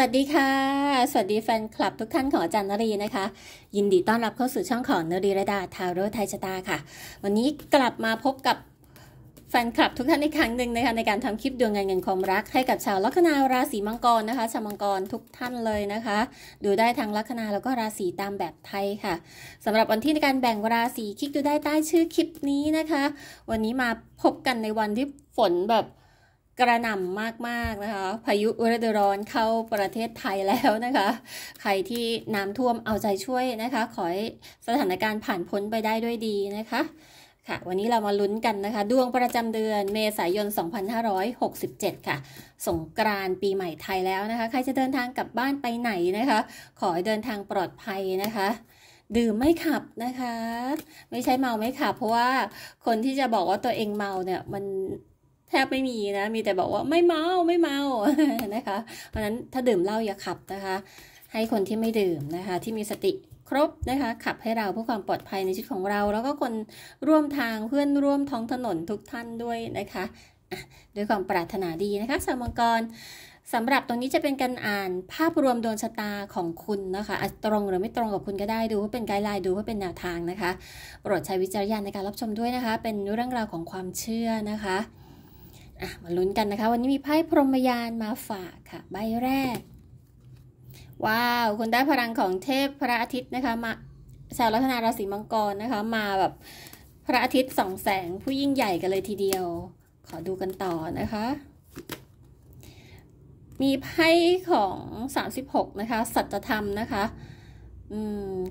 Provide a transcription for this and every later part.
วัสดีค่ะ สวัสดี แฟนคลับทุกท่านของอาจารย์นรีนะคะ ยินดีต้อนรับเข้าสู่ช่องของนรีระดา ทาโร่ ไทยชะตาค่ะ วันนี้กลับมาพบกับแฟนคลับทุกท่านอีกครั้งหนึ่งนะคะในการทำคลิปดวงเงินเงินความรัก ให้กับชาวลัคนาราศีมังกรนะคะ ชาวมังกรทุกท่านเลยนะคะ ดูได้ทางลัคนาแล้วก็ราศีตามแบบไทยค่ะ สำหรับวันที่ในการแบ่งราศีคลิกดูได้ใต้ชื่อคลิปนี้นะคะ วันนี้มาพบกันในวันที่ฝนแบบกระหน่ำมากๆนะคะพายุฤดูร้อนเข้าประเทศไทยแล้วนะคะ ใครที่น้ำท่วมเอาใจช่วยนะคะ ขอให้สถานการณ์ผ่านพ้นไปได้ด้วยดีนะคะค่ะ วันนี้เรามาลุ้นกันนะคะ ดวงประจำเดือนเมษายน 2567 ค่ะ สงกรานปีใหม่ไทยแล้วนะคะ ใครจะเดินทางกลับบ้านไปไหนนะคะ ขอให้เดินทางปลอดภัยนะคะ ดื่มไม่ขับนะคะ ไม่ใช่เมาไม่ขับเพราะว่าคนที่จะบอกว่าตัวเองเมาเนี่ยมันแทบไม่มีนะ มีแต่บอกว่าไม่เมา ไม่เมา นะคะ เพราะนั้นถ้าดื่มเหล้าอย่าขับนะคะ ให้คนที่ไม่ดื่มนะคะ ที่มีสติครบนะคะ ขับให้เราเพื่อความปลอดภัยในชีวิตของเรา แล้วก็คนร่วมทางเพื่อนร่วมท้องถนนทุกท่านด้วยนะคะด้วยความปรารถนาดีนะคะสามังกรสำหรับตรงนี้จะเป็นการอ่านภาพรวมดวงชะตาของคุณนะคะตรงหรือไม่ตรงกับคุณก็ได้ดู เพ่าเป็นไกด์ไลน์ดูเพ่าเป็นแนวทางนะคะ โปรดใช้วิจารณญาณในการรับชมด้วยนะคะ เป็นเรื่องราวของความเชื่อนะคะอ่ะมาลุ้นกันนะคะ วันนี้มีไพ่พรหมยานมาฝากค่ะ ใบแรกว้าวคุณได้พลังของเทพพระอาทิตย์นะคะ มาชาวลัคนาราศีมังกรนะคะ มาแบบพระอาทิตย์สองแสงผู้ยิ่งใหญ่กันเลยทีเดียว ขอดูกันต่อนะคะ มีไพ่ของสสามิบหกนะคะ สัจธรรมนะคะ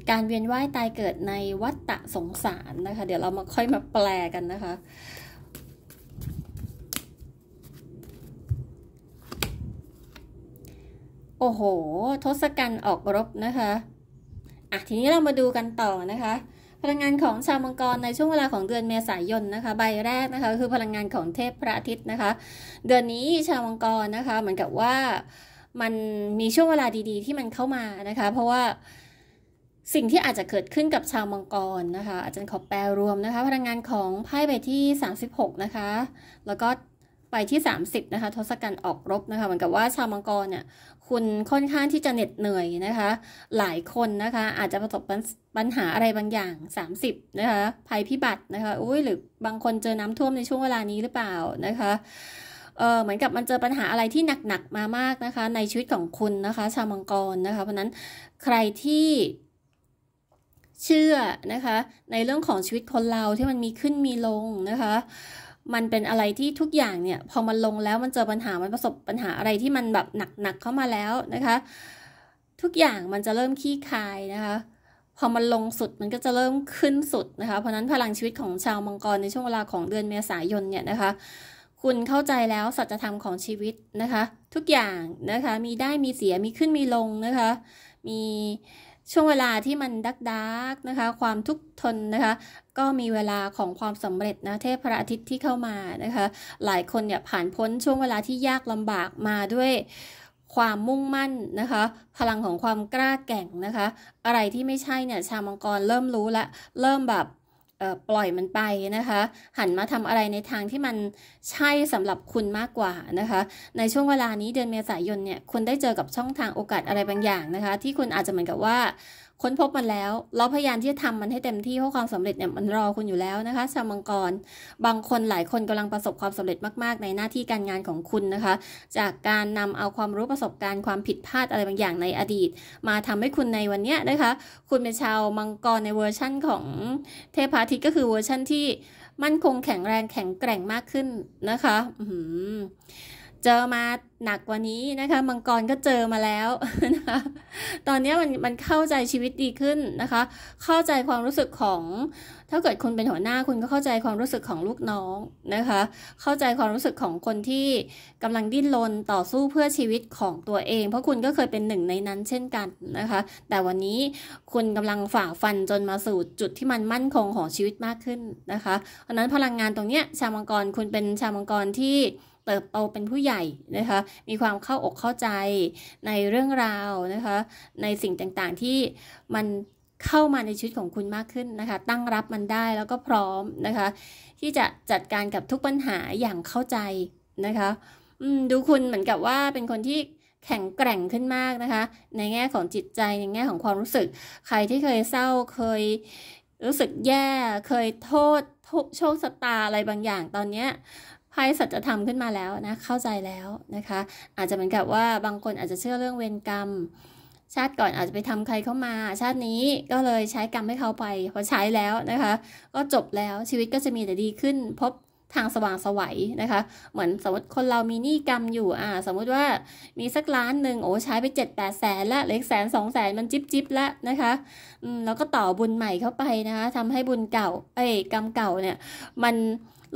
การเวียนว่ายตายเกิดในวัฏฏะสงสารนะคะ เดี๋ยวเรามาค่อยมาแปลกันนะคะโอ้โห ทศกัณฐ์ออกรบนะคะอ่ะทีนี้เรามาดูกันต่อนะคะ พลังงานของชาวมังกรในช่วงเวลาของเดือนเมษายนนะคะ ใบแรกนะคะ คือพลังงานของเทพพระอาทิตย์นะคะ เดือนนี้ชาวมังกรนะคะ เหมือนกับว่ามันมีช่วงเวลาดีๆที่มันเข้ามานะคะ เพราะว่าสิ่งที่อาจจะเกิดขึ้นกับชาวมังกรนะคะ อาจารย์ขอแปลรวมนะคะ พลังงานของไพ่ใบที่ 36 นะคะ แล้วก็ไปที่ 30นะคะทศกัณฐ์ออกรบนะคะเหมือนกับว่าชาวมังกรเนี่ย คุณค่อนข้างที่จะเหน็ดเหนื่อยนะคะ หลายคนนะคะ อาจจะประสบปัญหาอะไรบางอย่าง 30นะคะ ภัยพิบัตินะคะ อุ้ยหรือบางคนเจอน้ำท่วมในช่วงเวลานี้หรือเปล่านะคะ เออเหมือนกับมันเจอปัญหาอะไรที่หนักๆ มามากนะคะ ในชีวิตของคุณนะคะ ชาวมังกรนะคะ เพราะนั้นใครที่เชื่อนะคะ ในเรื่องของชีวิตคนเราที่มันมีขึ้นมีลงนะคะมันเป็นอะไรที่ทุกอย่างเนี่ยพอมันลงแล้วมันเจอปัญหา มันประสบปัญหาอะไรที่มันแบบหนักๆเข้ามาแล้วนะคะ ทุกอย่างมันจะเริ่มขี้คายนะคะ พอมันลงสุดมันก็จะเริ่มขึ้นสุดนะคะเพราะนั้นพลังชีวิตของชาวมังกรในช่วง เวลาของเดือนเมษายนเนี่ยนะคะ คุณเข้าใจแล้วสัจธรรมของชีวิตนะคะ ทุกอย่างนะคะ มีได้มีเสียมีขึ้นมีลงนะคะ มีช่วงเวลาที่มันดักดักนะคะความทุกข์ทนนะคะก็มีเวลาของความสำเร็จนะเทพพระอาทิตย์ที่เข้ามานะคะหลายคนเนี่ยผ่านพ้นช่วงเวลาที่ยากลำบากมาด้วยความมุ่งมั่นนะคะพลังของความกล้าแก่งนะคะอะไรที่ไม่ใช่เนี่ยชาวมังกรเริ่มรู้และเริ่มแบบปล่อยมันไปนะคะ หันมาทำอะไรในทางที่มันใช่สำหรับคุณมากกว่านะคะ ในช่วงเวลานี้เดือนเมษายนเนี่ยคุณได้เจอกับช่องทางโอกาสอะไรบางอย่างนะคะ ที่คุณอาจจะเหมือนกับว่าค้นพบมันแล้วเราพยายามที่จะทำมันให้เต็มที่เพราะความสำเร็จเนี่ยมันรอคุณอยู่แล้วนะคะ ชาวมังกรบางคนหลายคนกำลังประสบความสำเร็จมากๆ ในหน้าที่การงานของคุณนะคะ จากการนำเอาความรู้ประสบการณ์ความผิดพลาดอะไรบางอย่าง ในอดีต มาทำให้คุณในวันนี้นะคะ คุณเป็นชาวมังกรในเวอร์ชั่นของเทพาทิตย์ก็คือเวอร์ชั่นที่มั่นคงแข็งแรงแข็งแกร่งมากขึ้นนะคะ เจอมาหนักกว่านี้นะคะมังกรก็เจอมาแล้วนะคะ ตอนนี้มันมันเข้าใจชีวิตดีขึ้นนะคะ เข้าใจความรู้สึกของถ้าเกิดคุณเป็นหัวหน้าคุณก็เข้าใจความรู้สึกของลูกน้องนะคะ เข้าใจความรู้สึกของคนที่กำลังดิ้นรนต่อสู้เพื่อชีวิตของตัวเอง เพราะคุณก็เคยเป็นหนึ่งในนั้นเช่นกันนะคะ แต่วันนี้คุณกำลังฝ่าฟันจนมาสู่จุดที่มันมั่นคงของชีวิตมากขึ้นนะคะ เพราะนั้นพลังงานตรงเนี้ยชาวมังกรคุณเป็นชาวมังกรที่เติบโตเป็นผู้ใหญ่นะคะ มีความเข้าอกเข้าใจในเรื่องราวนะคะ ในสิ่งต่าง ๆ ที่มันเข้ามาในชีวิตของคุณมากขึ้นนะคะ ตั้งรับมันได้แล้วก็พร้อมนะคะ ที่จะจัดการกับทุกปัญหาอย่างเข้าใจนะคะดูคุณเหมือนกับว่าเป็นคนที่แข็งแกร่งขึ้นมากนะคะ ในแง่ของจิตใจ ในแง่ของความรู้สึก ใครที่เคยเศร้าเคยรู้สึกแย่เคยโทษโชคชะตาอะไรบางอย่าง ตอนเนี้ยไพ่สัจธรรมขึ้นมาแล้วนะ เข้าใจแล้วนะคะ อาจจะเหมือนกับว่าบางคนอาจจะเชื่อเรื่องเวรกรรมชาติก่อนอาจจะไปทำใครเข้ามา ชาตินี้ก็เลยใช้กรรมให้เขาไปพอใช้แล้วนะคะ ก็จบแล้วชีวิตก็จะมีแต่ดีขึ้น พบทางสว่างสวัยนะคะ เหมือนสมมติคนเรามีหนี้กรรมอยู่ อ่า สมมุติว่ามีสักล้านหนึ่งโอ้ใช้ไปเจ็ดแปดแสนละเหลือแสนสองแสนมันจิบจิบละนะคะอืมแล้วก็ต่อบุญใหม่เข้าไปนะคะทำให้บุญเก่าเอ้กรรมเก่าเนี่ยมัน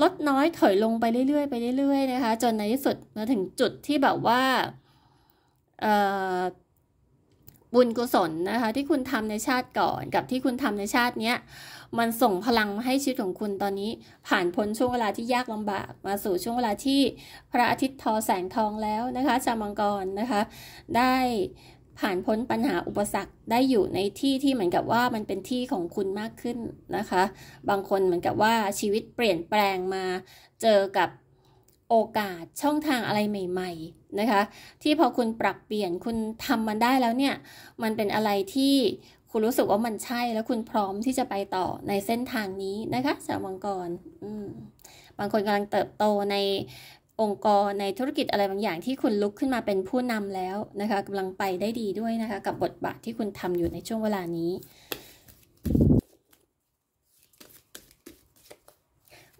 ลดน้อยถอยลงไปเรื่อยๆไปเรื่อยๆนะคะ จนในที่สุดมาถึงจุดที่แบบว่าเอ่อบุญกุศลนะคะที่คุณทำในชาติก่อนกับที่คุณทำในชาติเนี้ย มันส่งพลังมาให้ชีวิตของคุณตอนนี้ ผ่านพ้นช่วงเวลาที่ยากลำบากมาสู่ช่วงเวลาที่พระอาทิตย์ทอแสงทองแล้วนะคะ ชาวมังกรนะคะได้ผ่านพ้นปัญหาอุปสรรคได้อยู่ในที่ที่เหมือนกับว่ามันเป็นที่ของคุณมากขึ้นนะคะ บางคนเหมือนกับว่าชีวิตเปลี่ยนแปลงมาเจอกับโอกาสช่องทางอะไรใหม่ ๆนะคะที่พอคุณปรับเปลี่ยนคุณทำมันได้แล้วเนี่ย มันเป็นอะไรที่คุณรู้สึกว่ามันใช่ แล้วคุณพร้อมที่จะไปต่อในเส้นทางนี้นะคะสาวมังกรบางคนกำลังเติบโตในองค์กรในธุรกิจอะไรบางอย่างที่คุณลุกขึ้นมาเป็นผู้นำแล้วนะคะกำลังไปได้ดีด้วยนะคะกับบทบาทที่คุณทำอยู่ในช่วงเวลานี้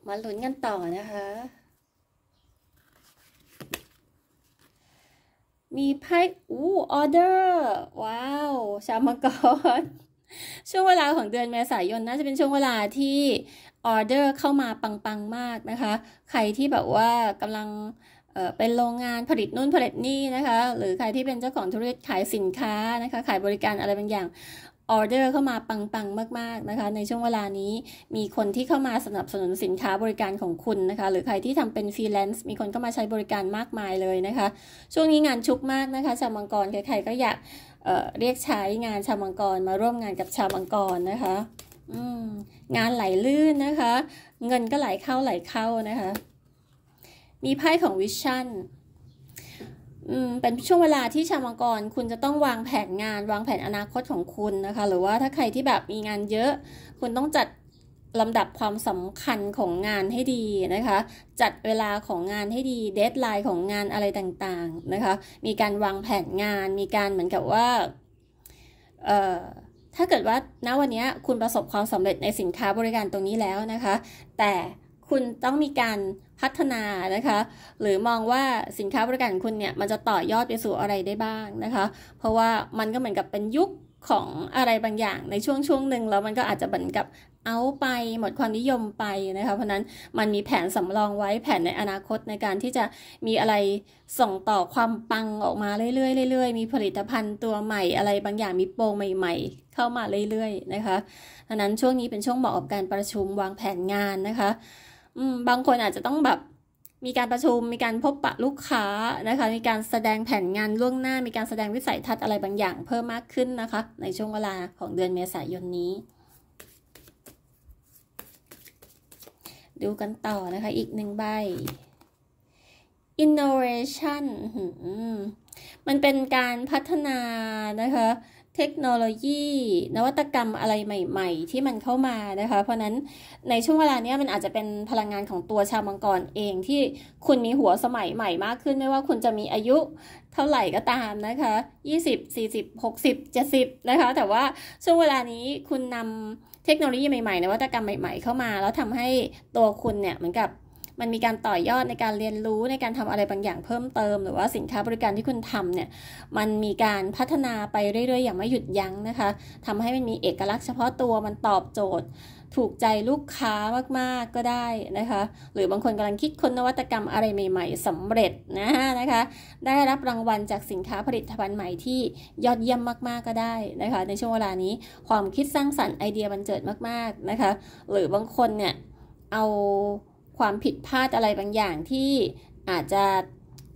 มาลุ้นกันต่อนะคะมีไพ่อู้ออเดอร์ว้าวชาวมังกรช่วงเวลาของเดือนเมษายนน่าจะเป็นช่วงเวลาที่ออเดอร์เข้ามาปังๆมากนะคะใครที่แบบว่ากำลังเป็นโรงงานผลิตนู่นผลิตนี่นะคะหรือใครที่เป็นเจ้าของธุรกิจขายสินค้านะคะขายบริการอะไรบางอย่างออเดอร์เข้ามาปังๆมากๆนะคะในช่วงเวลานี้มีคนที่เข้ามาสนับสนุนสินค้าบริการของคุณนะคะ หรือใครที่ทำเป็นฟรีแลนซ์มีคนเข้ามาใช้บริการมากมายเลยนะคะ ช่วงนี้งานชุกมากนะคะ ชาวมังกรใครๆก็อยากเเรียกใช้งานชาวมังกรมาร่วมงานกับชาวมังกรนะคะงานไหลลื่นนะคะ เงินก็ไหลเข้าไหลเข้านะคะ มีไพ่ของวิชั่นเป็นช่วงเวลาที่ชาวมังกร คุณจะต้องวางแผนงานวางแผนอนาคตของคุณนะคะ หรือว่าถ้าใครที่แบบมีงานเยอะ คุณต้องจัดลำดับความสำคัญของงานให้ดีนะคะ จัดเวลาของงานให้ดีเดทไลน์ของงานอะไรต่างๆนะคะ มีการวางแผนงานมีการเหมือนกับว่าเอ่อถ้าเกิดว่าณวันนี้คุณประสบความสำเร็จในสินค้าบริการตรงนี้แล้วนะคะ แต่คุณต้องมีการพัฒนานะคะ หรือมองว่าสินค้าบริการของคุณเนี่ยมันจะต่อยอดไปสู่อะไรได้บ้างนะคะ เพราะว่ามันก็เหมือนกับเป็นยุคของอะไรบางอย่างในช่วงช่วงหนึ่งแล้วมันก็อาจจะเหมือนกับเอาไปหมดความนิยมไปนะคะเพราะนั้นมันมีแผนสำรองไว้แผนในอนาคตในการที่จะมีอะไรส่งต่อความปังออกมาเรื่อยๆเรื่อยๆมีผลิตภัณฑ์ตัวใหม่ อะไรบางอย่างมีโปรใหม่ ๆ เข้ามาเรื่อยๆนะคะเพราะนั้นช่วงนี้เป็นช่วงเหมาะกับการประชุมวางแผนงานนะคะอืมบางคนอาจจะต้องแบบมีการประชุมมีการพบปะลูกค้านะคะ มีการแสดงแผนงานล่วงหน้า มีการแสดงวิสัยทัศน์อะไรบางอย่างเพิ่มมากขึ้นนะคะ ในช่วงเวลาของเดือนเมษายนนี้ ดูกันต่อนะคะอีกหนึ่งใบ innovation มันเป็นการพัฒนานะคะเทคโนโลยีนวัตกรรมอะไรใหม่ ๆ ที่มันเข้ามานะคะเพราะนั้นในช่วงเวลานี้มันอาจจะเป็นพลังงานของตัวชาวมังกรเองที่คุณมีหัวสมัยใหม่มากขึ้นไม่ว่าคุณจะมีอายุเท่าไหร่ก็ตามนะคะ20 40 60 70นะคะแต่ว่าช่วงเวลานี้คุณนำเทคโนโลยีใหม่ๆ นวัตกรรมใหม่ ๆเข้ามา แล้วทำให้ตัวคุณเนี่ยเหมือนกับมันมีการต่อยอดในการเรียนรู้ในการทำอะไรบางอย่างเพิ่มเติม หรือว่าสินค้าบริการที่คุณทำเนี่ยมันมีการพัฒนาไปเรื่อยๆอย่างไม่หยุดยั้งนะคะทำให้มันมีเอกลักษณ์เฉพาะตัวมันตอบโจทย์ ถูกใจลูกค้ามากๆก็ได้นะคะหรือบางคนกำลังคิดค้นนวัตกรรมอะไรใหม่ๆสำเร็จนะนะคะได้รับรางวัลจากสินค้าผลิตภัณฑ์ใหม่ที่ยอดเยี่ยมมากๆก็ได้นะคะในช่วงเวลานี้ความคิดสร้างสรรค์ไอเดียบันเจิดมากๆนะคะหรือบางคนเนี่ยเอาความผิดพลาดอะไรบางอย่างที่อาจจะ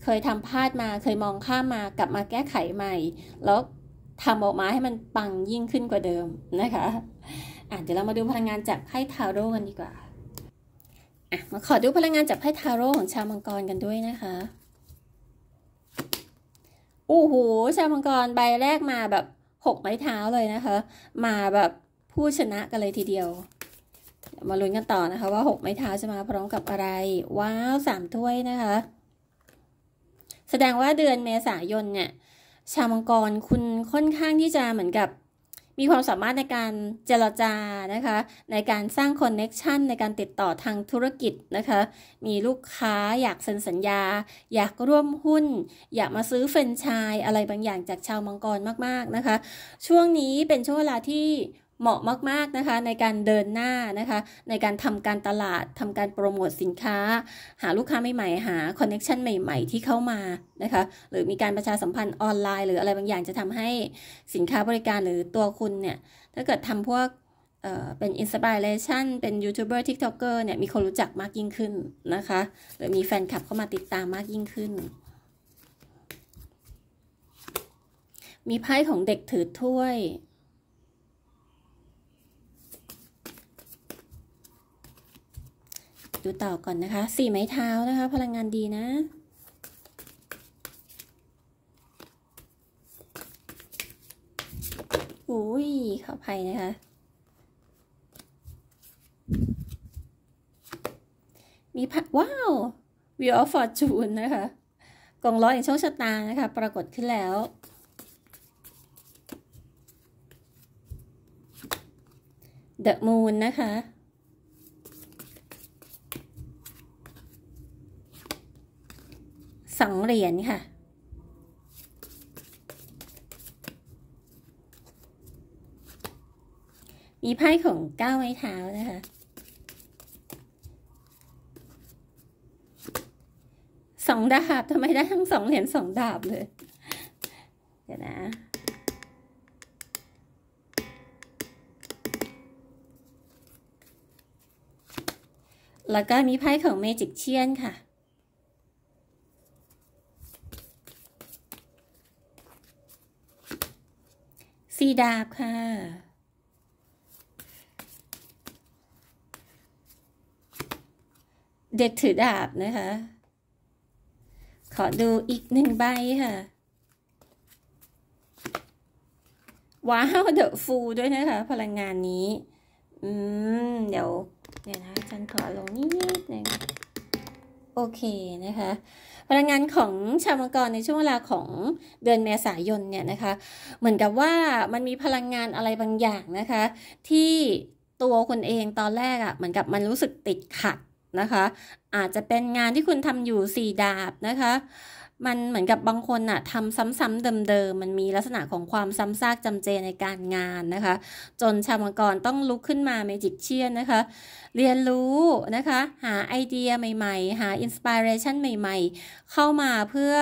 เคยทำพลาดมาเคยมองข้ามมากลับมาแก้ไขใหม่แล้วทำออกมาให้มันปังยิ่งขึ้นกว่าเดิมนะคะ อ่ะเดี๋ยวเรามาดูพลังงานจากไพ่ทาโร่กันดีกว่าอ่ะมาขอดูพลังงานจากไพ่ทาโร่ของชาวมังกรกันด้วยนะคะอู้หูชาวมังกรใบแรกมาแบบหกไม้เท้าเลยนะคะ มาแบบผู้ชนะกันเลยทีเดียวมาลุ้นกันต่อนะคะว่าหกไม้เท้าจะมาพร้อมกับอะไรว้าวสามถ้วยนะคะ แสดงว่าเดือนเมษายนเนี่ยชาวมังกรคุณค่อนข้างที่จะเหมือนกับ มีความสามารถในการเจรจานะคะ ในการสร้างคอนเน็ชันในการติดต่อทางธุรกิจนะคะ มีลูกค้าอยากเซ็นสัญญา อยากร่วมหุ้น อยากมาซื้อเฟรนช์ชายอะไรบางอย่างจากชาวมังกรมากๆนะคะ ช่วงนี้เป็นช่วงเวลาที่เหมาะมากๆ นะคะในการเดินหน้านะคะในการทำการตลาดทำการโปรโมทสินค้า หาลูกค้าใหม่ๆ หาคอนเน็ชันใหม่ๆ ที่เข้ามานะคะหรือมีการประชาสัมพันธ์ออนไลน์ หรืออะไรบางอย่างจะทำให้สินค้าบริการหรือตัวคุณเนี่ยถ้าเกิดทำพวกเป็นอินสปิเรชันเป็นยูทูบเบอร์ทิกตอกเกอร์เนี่ยมีคนรู้จักมากยิ่งขึ้นนะคะ หรือมีแฟนคลับเข้ามาติดตามมากยิ่งขึ้นมีไพ่ของเด็กถือถ้วยดูต่อก่อนนะคะ สี่ไม้เท้านะคะ พลังงานดีนะอุ้ยขออภัยนะคะ มีผักว้าววิวออฟฟอร์จูนนะคะกล่องร้อยอย่งโชคชะตานะคะ ปรากฏขึ้นแล้วเดอะมูนนะคะสองเหรียญค่ะ มีไพ่ของเก้าไม้เท้านะคะ สองดาบทำไมได้ทั้งสองเหรียญสองดาบเลย เดี๋ยวนะ แล้วก็มีไพ่ของเมจิกเชียนค่ะีดาบค่ะ เด็กถือดาบนะคะ ขอดูอีกหนึ่งใบค่ะ ว้าวเดอะฟูด้วยนะคะ พลังงานนี้อืมเดี๋ยวเดี๋ยวนะฉันขอลงนิดนึงโอเคนะคะ พลังงานของชาวมังกรในช่วงเวลาของเดือนเมษายนเนี่ยนะคะ เหมือนกับว่ามันมีพลังงานอะไรบางอย่างนะคะ ที่ตัวคนเองตอนแรกอะ่ะเหมือนกับมันรู้สึกติดขัดนะคะ อาจจะเป็นงานที่คุณทำอยู่สี่ดาบนะคะมันเหมือนกับบางคนน่ะทำซ้ำๆเดิม ๆ มันมีลักษณะของความซ้ำซากจำเจในการงานนะคะ จนชาวมังกรต้องลุกขึ้นมาเมจิกเชียนนะคะ เรียนรู้นะคะ หาไอเดียใหม่ ๆ หา อินสปิเรชันใหม่ ๆ เข้ามาเพื่อ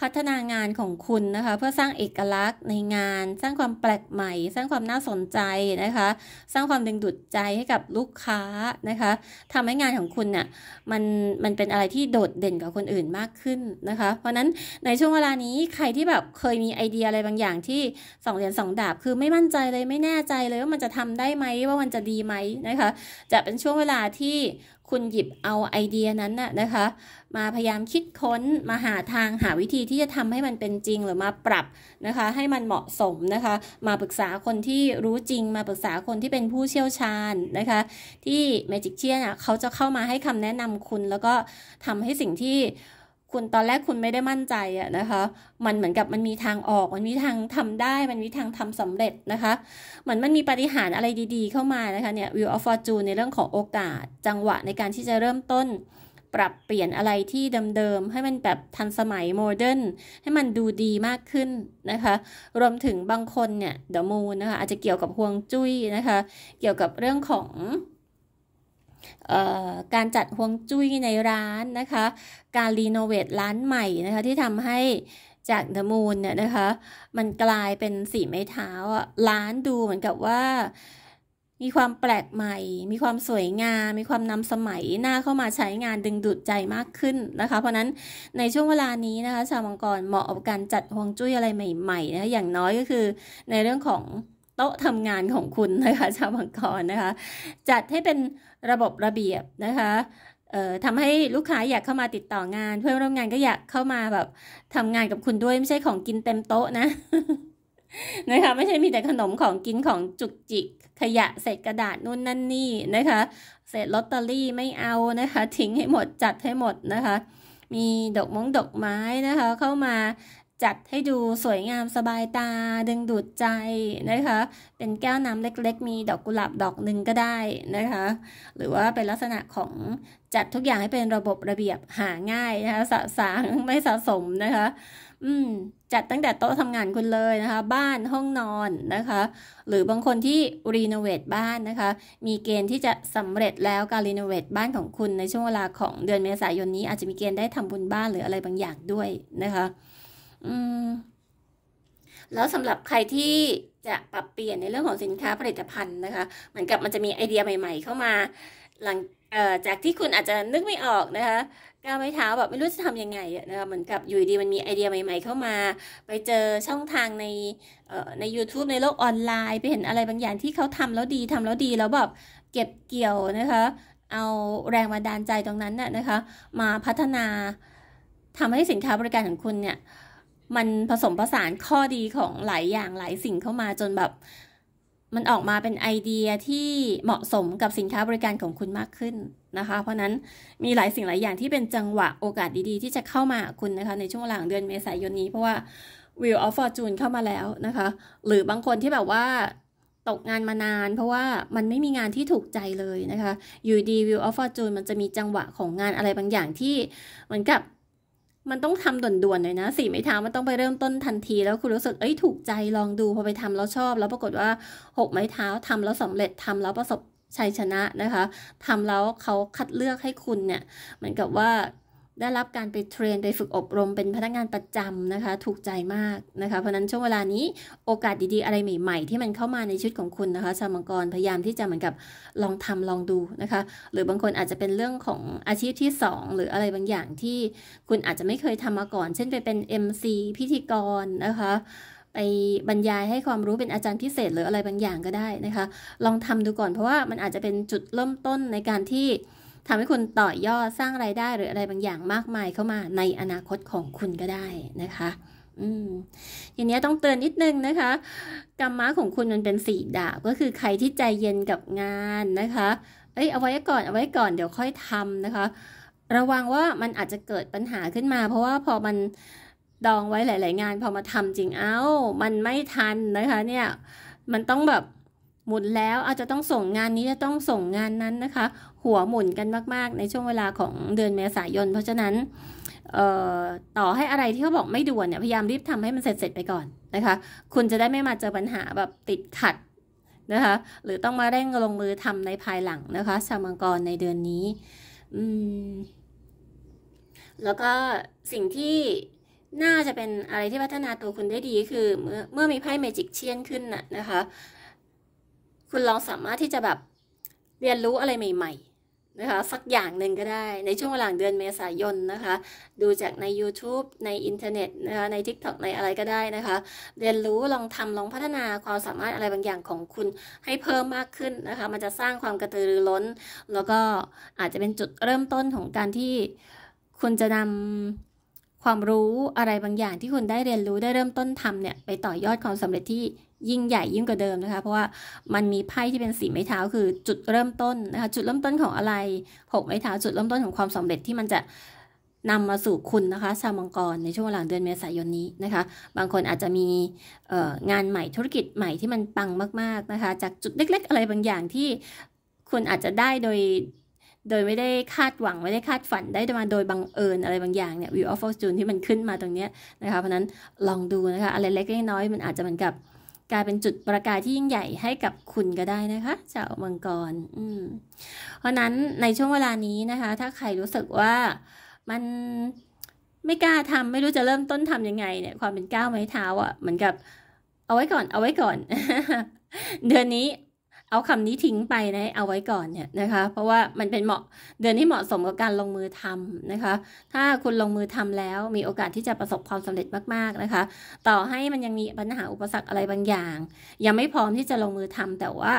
พัฒนางานของคุณนะคะ เพื่อสร้างเอกลักษณ์ในงาน สร้างความแปลกใหม่ สร้างความน่าสนใจนะคะ สร้างความดึงดูดใจให้กับลูกค้านะคะ ทำให้งานของคุณเนี่ยมันมันเป็นอะไรที่โดดเด่นกว่าคนอื่นมากขึ้นนะคะ เพราะนั้นในช่วงเวลานี้ใครที่แบบเคยมีไอเดียอะไรบางอย่างที่สองเหรียญสองดาบคือไม่มั่นใจเลยไม่แน่ใจเลยว่ามันจะทำได้ไหมว่ามันจะดีไหมนะคะจะเป็นช่วงเวลาที่คุณหยิบเอาไอเดียนั้นน่ะนะคะ มาพยายามคิดค้นมาหาทางหาวิธีที่จะทำให้มันเป็นจริงหรือมาปรับนะคะ ให้มันเหมาะสมนะคะ มาปรึกษาคนที่รู้จริงมาปรึกษาคนที่เป็นผู้เชี่ยวชาญนะคะ ที่แมจิกเชียนเขาจะเข้ามาให้คำแนะนำคุณแล้วก็ทำให้สิ่งที่คุณตอนแรกคุณไม่ได้มั่นใจอะนะคะ มันเหมือนกับมันมีทางออก มันมีทางทำได้ มันมีทางทำสำเร็จนะคะ เหมือนมันมีปฏิหารอะไรดีๆเข้ามานะคะเนี่ย view of fortune ในเรื่องของโอกาสจังหวะในการที่จะเริ่มต้น ปรับเปลี่ยนอะไรที่เดิมๆให้มันแบบทันสมัยโมเดิร์นให้มันดูดีมากขึ้นนะคะ รวมถึงบางคนเนี่ยเดอะมูนนะคะอาจจะเกี่ยวกับฮวงจุ้ยนะคะ เกี่ยวกับเรื่องของการจัดฮวงจุ้ยในร้านนะคะ การรีโนเวทร้านใหม่นะคะที่ทำให้จากเดอะมูนเนี่ยนะคะมันกลายเป็นสีไม้เท้าร้านดูเหมือนกับว่า มีความแปลกใหม่ มีความสวยงามมีความนำสมัยหน้าเข้ามาใช้งานดึงดูดใจมากขึ้นนะคะเพราะนั้นในช่วงเวลานี้นะคะชาวมังกรเหมาะกับการจัดฮวงจุ้ยอะไรใหม่ๆนะะอย่างน้อยก็คือในเรื่องของโต๊ะทำงานของคุณนะคะ ชาวมังกรนะคะ จัดให้เป็นระบบระเบียบนะคะทำให้ลูกค้าอยากเข้ามาติดต่องาน เพื่อนร่วมงานก็อยากเข้ามาแบบทำงานกับคุณด้วยไม่ใช่ของกินเต็มโต๊ะนะ นะคะ ไม่ใช่มีแต่ขนมของกินของจุกจิก ขยะเศษกระดาษนู่นนั่นนี่นะคะเศษลอตเตอรี่ไม่เอานะคะ ทิ้งให้หมดจัดให้หมดนะคะ มีดอกมงดอกไม้นะคะ เข้ามาจัดให้ดูสวยงามสบายตาดึงดูดใจนะคะ เป็นแก้วน้ำเล็กๆ มีดอกกุหลาบดอกหนึ่งก็ได้นะคะ หรือว่าเป็นลักษณะของจัดทุกอย่างให้เป็นระบบระเบียบหาง่ายนะคะสะสางไม่สะสมนะคะ อืมจัดตั้งแต่โต๊ะทำงานคุณเลยนะคะ บ้านห้องนอนนะคะ หรือบางคนที่รีโนเวทบ้านนะคะ มีเกณฑ์ที่จะสำเร็จแล้วการรีโนเวทบ้านของคุณ ในช่วงเวลาของเดือนเมษายนนี้อาจจะมีเกณฑ์ได้ทำบุญบ้านหรืออะไรบางอย่างด้วยนะคะอืม แล้วสำหรับใครที่จะปรับเปลี่ยนในเรื่องของสินค้าผลิตภัณฑ์นะคะเหมือนกับมันจะมีไอเดียใหม่ๆเข้ามา หลังจากที่คุณอาจจะนึกไม่ออกนะคะก้าวไม่เท้าแบบไม่รู้จะทำยังไงนะคะเหมือนกับอยู่ดีมันมีไอเดียใหม่ๆเข้ามา ไปเจอช่องทางในใน YouTube ในโลกออนไลน์ ไปเห็นอะไรบางอย่างที่เขาทำแล้วดีทำแล้วดีแล้วแบบเก็บเกี่ยวนะคะ เอาแรงบันดาลใจตรงนั้นน่ะนะคะ มาพัฒนาทำให้สินค้าบริการของคุณ เนี่ยมันผสมผสานข้อดีของหลายอย่างหลายสิ่งเข้ามาจนแบบ มันออกมาเป็นไอเดียที่เหมาะสมกับสินค้าบริการของคุณมากขึ้นนะคะเพราะนั้นมีหลายสิ่งหลายอย่างที่เป็นจังหวะโอกาสดีๆ ที่จะเข้ามาคุณนะคะ ในช่วงหลังเดือนเมษายนนี้เพราะว่าวิวออฟฟอร์จูนเข้ามาแล้วนะคะ หรือบางคนที่แบบว่าตกงานมานาน เพราะว่ามันไม่มีงานที่ถูกใจเลยนะคะอยู่ดีวิวออฟฟอร์จูนมันจะมีจังหวะของงานอะไรบางอย่างที่เหมือนกับมันต้องทำด่วนๆหน่อยนะสี่ไม้เท้ามันต้องไปเริ่มต้นทันทีแล้วคุณรู้สึกเอ้ยถูกใจลองดูพอไปทำแล้วชอบแล้วปรากฏว่าหกไม้เท้าทำแล้วสำเร็จทำแล้วประสบชัยชนะนะคะ ทำแล้วเขาคัดเลือกให้คุณเนี่ย เหมือนกับว่าได้รับการไปเทรนไปฝึกอบรมเป็นพนักงานประจำนะคะ ถูกใจมากนะคะ เพราะนั้นช่วงเวลานี้โอกาสดีๆ อะไรใหม่ ๆ ที่มันเข้ามาในชุดของคุณนะคะสามังกรพยายามที่จะเหมือนกับลองทำลองดูนะคะหรือบางคนอาจจะเป็นเรื่องของอาชีพที่ 2 หรืออะไรบางอย่างที่คุณอาจจะไม่เคยทำมาก่อน เช่น ไปเป็น MC พิธีกรนะคะไปบรรยายให้ความรู้เป็นอาจารย์พิเศษหรืออะไรบางอย่างก็ได้นะคะ ลองทำดูก่อน เพราะว่ามันอาจจะเป็นจุดเริ่มต้นในการที่ทำให้คุณต่อยอดสร้างไรายได้หรืออะไรบางอย่างมากมายเข้ามาในอนาคตของคุณก็ได้นะคะอทีนี้ต้องเตือนนิดนึงนะคะ กรรมะของคุณมันเป็นสีดาบก็คือใครที่ใจเย็นกับงานนะคะ เอ้ยเอาไว้ก่อนเอาไว้ก่อนเดี๋ยวค่อยทำนะคะ ระวังว่ามันอาจจะเกิดปัญหาขึ้นมา เพราะว่าพอมันดองไว้หลายๆงานพอมาทำจริงเอา้ามันไม่ทันนะคะ เนี่ยมันต้องแบบหมุนแล้วอาจจะต้องส่งงานนี้จะต้องส่งงานนั้นนะคะ หัวหมุนกันมากๆในช่วงเวลาของเดือนเมษายนเพราะฉะนั้นต่อให้อะไรที่เขาบอก ไม่ด่วนเนี่ยพยายามรีบทำให้มันเสร็จเสร็จไปก่อนนะคะคุณจะได้ไม่มาเจอปัญหาแบบติดขัดนะคะ หรือต้องมาเร่งลงมือทำในภายหลังนะคะ ชาวมังกรในเดือนนี้อืมแล้วก็สิ่งที่น่าจะเป็นอะไรที่พัฒนาตัวคุณได้ดีคือ เมื่อเมื่อมีไพ่เมจิกเชียนขึ้นน่ะนะคะคุณลองสามารถที่จะแบบเรียนรู้อะไรใหม่ ๆ นะคะ สักอย่างหนึ่งก็ได้ ในช่วงเวลาเดือนเมษายนนะคะ ดูจากใน YouTube ในอินเทอร์เน็ตนะคะใน TikTok ในอะไรก็ได้นะคะ เรียนรู้ลองทำลองพัฒนาความสามารถอะไรบางอย่างของคุณให้เพิ่มมากขึ้นนะคะ มันจะสร้างความกระตือรือร้น แล้วก็อาจจะเป็นจุดเริ่มต้นของการที่คุณจะนำความรู้อะไรบางอย่างที่คุณได้เรียนรู้ได้เริ่มต้นทำเนี่ยไปต่อยอดความสำเร็จที่ยิ่งใหญ่ยิ่งกว่าเดิมนะคะเพราะว่ามันมีไพ่ที่เป็นสีไม้เท้าคือจุดเริ่มต้นนะคะจุดเริ่มต้นของอะไรหกไม้เท้าจุดเริ่มต้นของความสำเร็จที่มันจะนำมาสู่คุณนะคะชาวมังกรในช่วงหลังเดือนเมษายนนี้นะคะบางคนอาจจะมีงานใหม่ธุรกิจใหม่ที่มันปังมาก ๆนะคะจากจุดเล็ก ๆอะไรบางอย่างที่คุณอาจจะได้โดยโดยไม่ได้คาดหวัง ไม่ได้คาดฝันได้มาโดยบังเอิญอะไรบางอย่างเนี่ย view of fortune ที่มันขึ้นมาตรงนี้นะคะเพราะนั้นลองดูนะคะ อะไรเล็กน้อยมันอาจจะเหมือนกับกลายเป็นจุดประกายที่ยิ่งใหญ่ให้กับคุณก็ได้นะคะชาวมังกรเพราะนั้นในช่วงเวลานี้นะคะ ถ้าใครรู้สึกว่ามันไม่กล้าทำ ไม่รู้จะเริ่มต้นทํำยังไงเนี่ยความเป็นก้าวไม้เท้าอะ่ะเหมือนกับ เอาไว้ก่อน เอาไว้ก่อน เดือนนี้เอาคำนี้ทิ้งไปนะเอาไว้ก่อนเนี่ยนะคะ เพราะว่ามันเป็นเหมาะเดือนที่เหมาะสมกับการลงมือทำนะคะ ถ้าคุณลงมือทำแล้วมีโอกาสที่จะประสบความสำเร็จมาก ๆ นะคะ ต่อให้มันยังมีปัญหาอุปสรรคอะไรบางอย่าง ยังไม่พร้อมที่จะลงมือทำแต่ว่า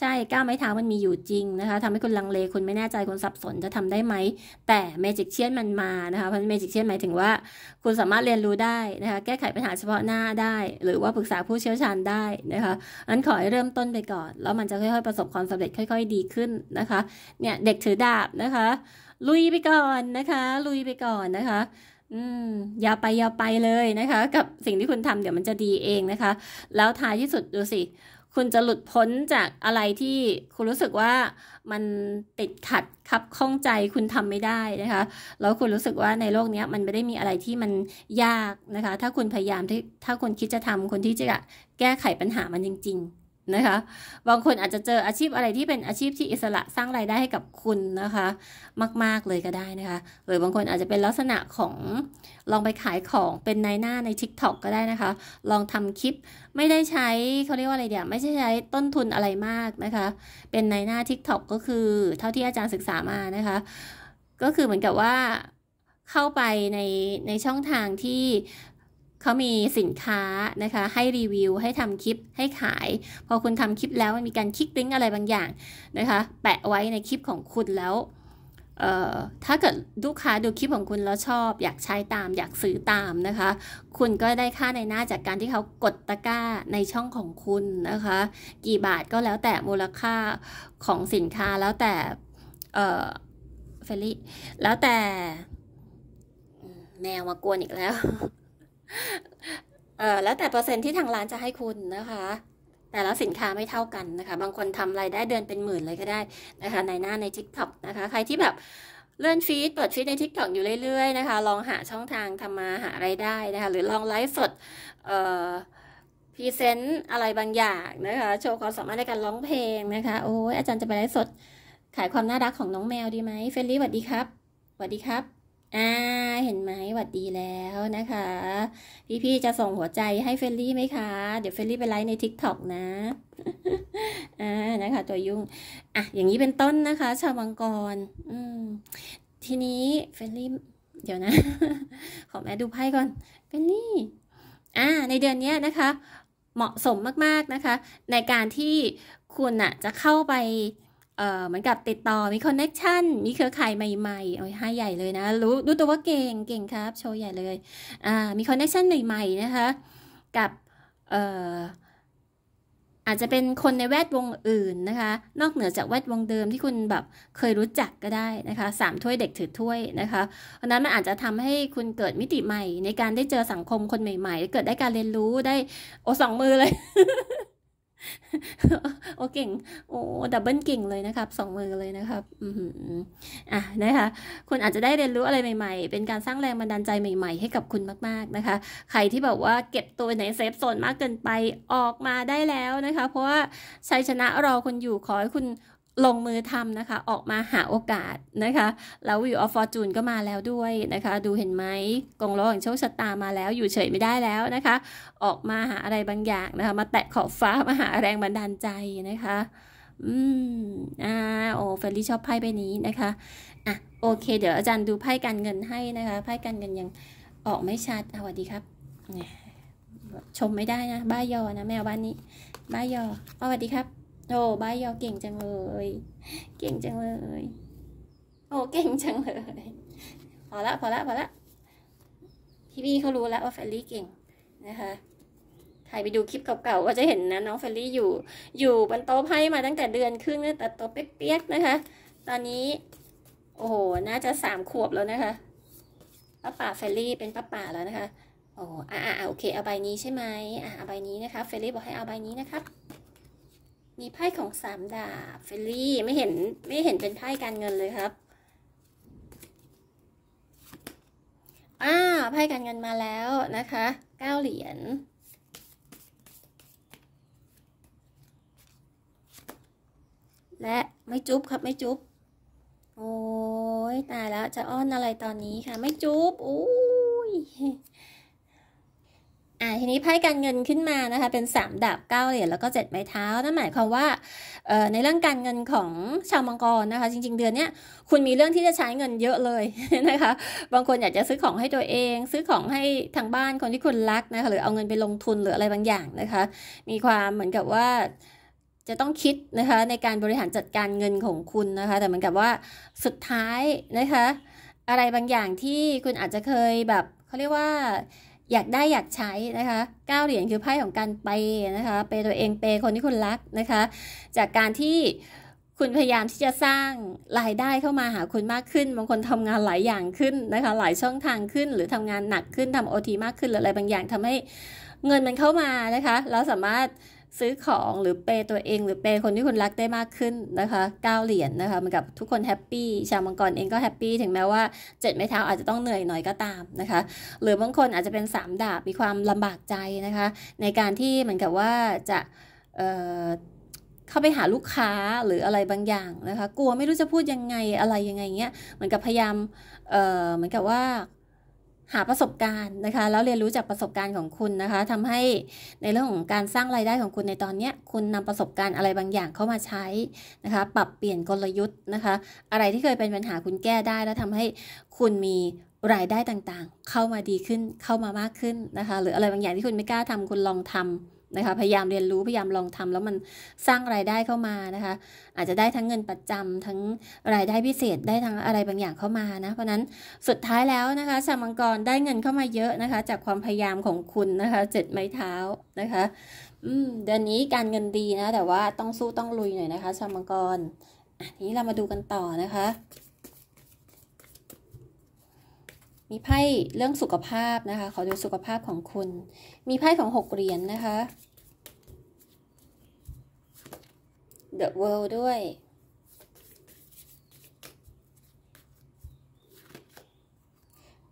ใช่ก้าวไม้เท้ามันมีอยู่จริงนะคะทำให้คนลังเลคนไม่แน่ใจคนสับสนจะทำได้ไหม แต่เมจิกเชียนมันมานะคะ เพราะเมจิกเชียนหมายถึงว่า คุณสามารถเรียนรู้ได้นะคะ แก้ไขปัญหาเฉพาะหน้าได้ หรือว่าปรึกษาผู้เชี่ยวชาญได้นะคะ อันขอให้เริ่มต้นไปก่อน แล้วมันจะค่อยๆประสบความสำเร็จค่อยๆดีขึ้นนะคะ เนี่ยเด็กถือดาบนะคะลุยไปก่อนนะคะลุยไปก่อนนะคะอืมอย่าไปอย่าไปเลยนะคะ กับสิ่งที่คุณทำเดี๋ยวมันจะดีเองนะคะ แล้วท้ายที่สุดดูสิคุณจะหลุดพ้นจากอะไรที่คุณรู้สึกว่ามันติดขัดคับข้องใจคุณทำไม่ได้นะคะแล้วคุณรู้สึกว่าในโลกนี้มันไม่ได้มีอะไรที่มันยากนะคะถ้าคุณพยายามที่ถ้าคุณคิดจะทำคนที่จะแก้ไขปัญหามันจริง ๆนะคะ บางคนอาจจะเจออาชีพอะไรที่เป็นอาชีพที่อิสระสร้างไรายได้ให้กับคุณนะคะมากๆเลยก็ได้นะคะหรือบางคนอาจจะเป็นลักษณะของลองไปขายของเป็นนายหน้าใน TikTok ก็ได้นะคะลองทำคลิปไม่ได้ใช้เขาเรียกว่าอะไรเดี๋ยวไม่ใช่ใช้ต้นทุนอะไรมากนะคะเป็นนายหน้า TikTok ก็คือ เท่าที่อาจารย์ศึกษามานะคะก็คือเหมือนกับว่าเข้าไปในในช่องทางที่เขามีสินค้านะคะให้รีวิว ให้ทำคลิปให้ขายพอคุณทำคลิปแล้วมันมีการคลิกลิงก์อะไรบางอย่างนะคะ แปะไว้ในคลิปของคุณแล้วถ้าเกิดลูกค้าดูคลิปของคุณแล้วชอบ อยากใช้ตามอยากซื้อตามนะคะ คุณก็ได้ค่าในหน้าจากการที่เขากดตะกร้าในช่องของคุณนะคะ กี่บาทก็แล้วแต่มูลค่าของสินค้าแล้วแต่เฟล่แล้วแต่แมวมากวนอีกแล้วเออแล้วแต่ เปอร์เซ็นต์ ที่ทางร้านจะให้คุณนะคะ แต่ละสินค้าไม่เท่ากันนะคะ บางคนทำไรายได้เดือนเป็นหมื่นเลยก็ได้นะคะ ในหน้าใน TikTok นะคะ ใครที่แบบเลื่อนฟีดเปิดฟีดใน TikTok อยู่ เรื่อยๆนะคะ ลองหาช่องทางทำมาหาไรายได้ นะคะ หรือลองไลฟ์สดเอ่อพรีเซนต์อะไรบางอย่างนะคะ โชว์ความสามารถในการร้องเพลงนะคะ โอ้ยอาจารย์จะไปไลฟ์สดขายความน่ารักของน้องแมวดีไหมเฟลลี่สวัสดีครับสวัสดีครับอ่า เห็นไหมหวัดดีแล้วนะคะ พี่พี่จะส่งหัวใจให้เฟลลี่ไหมคะ เดี๋ยวเฟลลี่ไปไลฟ์ในทิกตอกนะ อ่า นะคะ ตัวยุ่ง อ่ะ อย่างนี้เป็นต้นนะคะ ชาวบังกร อืม ทีนี้เฟลลี่ เดี๋ยวนะ ขอแม่ดูไพ่ก่อนเฟลลี่อ่า ในเดือนนี้นะคะ เหมาะสมมาก ๆ นะคะ ในการที่คุณอะจะเข้าไปเหมือนกับติดต่อมีคอนเน็ชันมีเครือข่ายใหม่ๆ โอ้ยให้ใหญ่เลยนะรู้รู้ตัวว่าเก่ง เก่งครับ โชว์ใหญ่เลย อ่า มีคอนเน็ชันใหม่ ๆ นะคะ กับ เอ่อ อาจจะเป็นคนในแวดวงอื่นนะคะ นอกเหนือจากแวดวงเดิมที่คุณแบบเคยรู้จักก็ได้นะคะ สามถ้วยเด็กถือถ้วยนะคะเพราะนั้นมันอาจจะทำให้คุณเกิดมิติใหม่ ในการได้เจอสังคมคนใหม่ๆเกิดได้การเรียนรู้ ได้ โอสองมือเลยโอ้เก่ง โอ้ดับเบิลเก่งเลยนะครับ สองมือเลยนะครับ อืมอ่ะนะคะคุณอาจจะได้เรียนรู้อะไรใหม่ๆ เป็นการสร้างแรงบันดาลใจใหม่ๆ ให้กับคุณมาก ๆนะคะ ใครที่แบบว่าเก็บตัวในเซฟโซนมากเกินไปออกมาได้แล้วนะคะ เพราะว่าชัยชนะรอคุณอยู่ขอให้คุณลงมือทำนะคะ ออกมาหาโอกาสนะคะแล้ววิวออฟฟอร์จูนก็มาแล้วด้วยนะคะ ดูเห็นไหมกองล้อของโชคชะตา มาแล้ว อยู่เฉยไม่ได้แล้วนะคะ ออกมาหาอะไรบางอย่างนะคะ มาแตะขอบฟ้ามาหาแรงบันดาลใจนะคะอืมอ่าโอ้เฟลี่ชอบไพ่ใบนี้นะคะอ่ะโอเคเดี๋ยวอาจารย์ดูไพ่การเงินให้นะคะไพ่การเงินยังออกไม่ชัดสวัสดีครับชมไม่ได้นะบ้ายอนะ แมวบ้านนี้ บ้ายอสวัสดีครับโอ้บายอเก่งจังเลย เก่งจังเลย โอ้เก่งจังเลยพอละพอละพอละพี่พี่เขารู้แล้วว่าแฟลลี่เก่งนะคะใครไปดูคลิปเก่าๆก็จะเห็นนะน้องแฟลลี่อยู่ อยู่บนโต๊ะไพ่มาตั้งแต่เดือนครึ่งแต่โต๊ะเปียกๆนะคะ ตอนนี้โอ้โหน่าจะสามขวบแล้วนะคะป้าป่าแฟลลี่เป็นป้าป่าแล้วนะคะโอ้อ่าโอเคเอาใบนี้ใช่ไหมอ่าเอาใบนี้นะคะแฟลลี่บอกให้เอาใบนี้นะครับมีไพ่ของสามดาบเฟลลี่ไม่เห็นไม่เห็นเป็นไพ่การเงินเลยครับ อ้าไพ่การเงินมาแล้วนะคะ เก้าเหรียญและไม่จุ๊บครับไม่จุ๊บโอ้ยตายแล้วจะอ้อนอะไรตอนนี้ค่ะ ไม่จุ๊บโอ้ย่าทีนี้ไพ่การเงินขึ้นมานะคะเป็น3ดาบ9เหรียญแล้วก็7ไม้เท้า นั่นหมายความว่าในเรื่องการเงินของชาวมังกรนะคะจริง ๆเดือนนี้คุณมีเรื่องที่จะใช้เงินเยอะเลยนะคะบางคนอยากจะซื้อของให้ตัวเอง ซื้อของให้ทางบ้านคนที่คุณรักนะคะหรือเอาเงินไปลงทุนหรืออะไรบางอย่างนะคะมีความเหมือนกับว่าจะต้องคิดนะคะในการบริหารจัดการเงินของคุณนะคะแต่เหมือนกับว่าสุดท้ายนะคะอะไรบางอย่างที่คุณอาจจะเคยแบบเขาเรียกว่าอยากได้อยากใช้นะคะ9เหรียญคือไพ่ของการเปนะคะ เปตัวเองเปคนที่คุณรักนะคะ จากการที่คุณพยายามที่จะสร้างรายได้เข้ามาหาคุณมากขึ้น บางคนทำงานหลายอย่างขึ้นนะคะ หลายช่องทางขึ้นหรือทำงานหนักขึ้นทำโอทีมากขึ้นหรืออะไร บางอย่างทำให้เงินมันเข้ามานะคะเราสามารถซื้อของหรือเปตัวเอง หรือเปคนที่คุณรักได้มากขึ้นนะคะ9เหรียญนนะคะเหมือนกับทุกคนแฮปปี้ชาวมังกรเองก็แฮปปี้ถึงแม้ว่า 7 ไม้เท้าอาจจะต้องเหนื่อยหน่อยก็ตามนะคะหรือบางคนอาจจะเป็น 3 ดาบมีความลำบากใจนะคะในการที่เหมือนกับว่าจะเเข้าไปหาลูกค้าหรืออะไรบางอย่างนะคะกลัวไม่รู้จะพูดยังไงอะไรยังไงเงี้ยเหมือนกับพยายามเหมือนกับว่าหาประสบการณ์นะคะแล้วเรียนรู้จากประสบการณ์ของคุณนะคะ ทำให้ในเรื่องของการสร้างรายได้ของคุณในตอนนี้คุณนำประสบการณ์อะไรบางอย่างเข้ามาใช้นะคะ ปรับเปลี่ยนกลยุทธ์นะคะ อะไรที่เคยเป็นปัญหาคุณแก้ได้ แล้วทำให้คุณมีรายได้ต่างๆ เข้ามาดีขึ้นเข้ามามากขึ้นนะคะหรืออะไรบางอย่างที่คุณไม่กล้าทำคุณลองทำนะคะพยายามเรียนรู้ พยายามลองทำ แล้วมันสร้างรายได้เข้ามานะคะ อาจจะได้ทั้งเงินประจำทั้งรายได้พิเศษได้ทั้งอะไรบางอย่างเข้ามานะ เพราะนั้นสุดท้ายแล้วนะคะชาวมังกรได้เงินเข้ามาเยอะนะคะ จากความพยายามของคุณนะคะเจ็ดไม้เท้านะคะเดือนนี้การเงินดีนะ แต่ว่าต้องสู้ต้องลุยหน่อยนะคะชาวมังกรทีนี้เรามาดูกันต่อนะคะ มีไพ่เรื่องสุขภาพนะคะขอดูสุขภาพของคุณ มีไพ่ของหกเหรียญนนะคะ The World ด้วย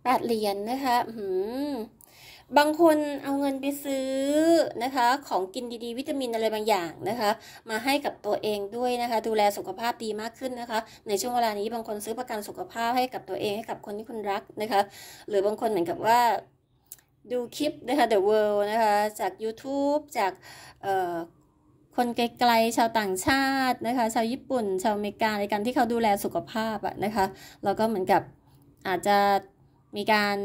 แปดเหรียญนนะคะหืมบางคนเอาเงินไปซื้อนะคะของกินดีๆวิตามินอะไรบางอย่างนะคะมาให้กับตัวเองด้วยนะคะ ดูแลสุขภาพดีมากขึ้นนะคะ ในช่วงเวลานี้บางคนซื้อประกันสุขภาพให้กับตัวเองให้กับคนที่คุณรักนะคะ หรือบางคนเหมือนกับว่า ดูคลิปนะคะ The World นะคะจาก YouTube จากคนไกลๆชาวต่างชาตินะคะชาวญี่ปุ่น ชาวอเมริกาในการที่เขาดูแลสุขภาพอะนะคะแล้วก็เหมือนกับอาจจะมีการ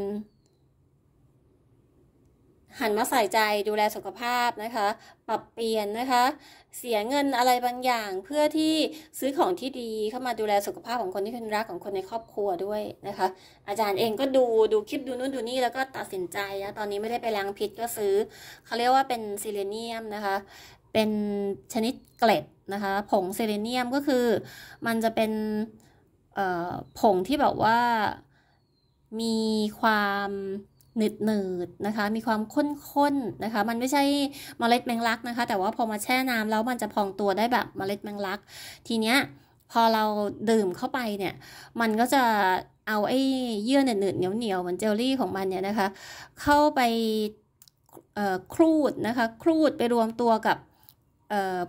หันมาใส่ใจดูแลสุขภาพนะคะ ปรับเปลี่ยนนะคะ เสียเงินอะไรบางอย่างเพื่อที่ซื้อของที่ดีเข้ามาดูแลสุขภาพของคนที่คุณรักของคนในครอบครัวด้วยนะคะ อาจารย์เองก็ดูดูคลิปดูนู่นดูนี่แล้วก็ตัดสินใจนะตอนนี้ไม่ได้ไปล้างพิษก็ซื้อเขาเรียกว่าเป็นซิเลเนียมนะคะเป็นชนิดเกล็ดนะคะผงเซเลเนียมก็คือมันจะเป็นผงที่แบบว่ามีความหนืดหนืดนะคะ มีความข้นข้นนะคะ มันไม่ใช่เมล็ดแมงลักนะคะ แต่ว่าพอมาแช่น้ำแล้วมันจะพองตัวได้แบบเมล็ดแมงลักทีเนี้ยพอเราดื่มเข้าไปเนี่ยมันก็จะเอาไอ้เยื่อหนืดเหนียวเหนียวเหมือนเจลลี่ของมันเนี่ยนะคะเข้าไปครูดนะคะครูดไปรวมตัวกับ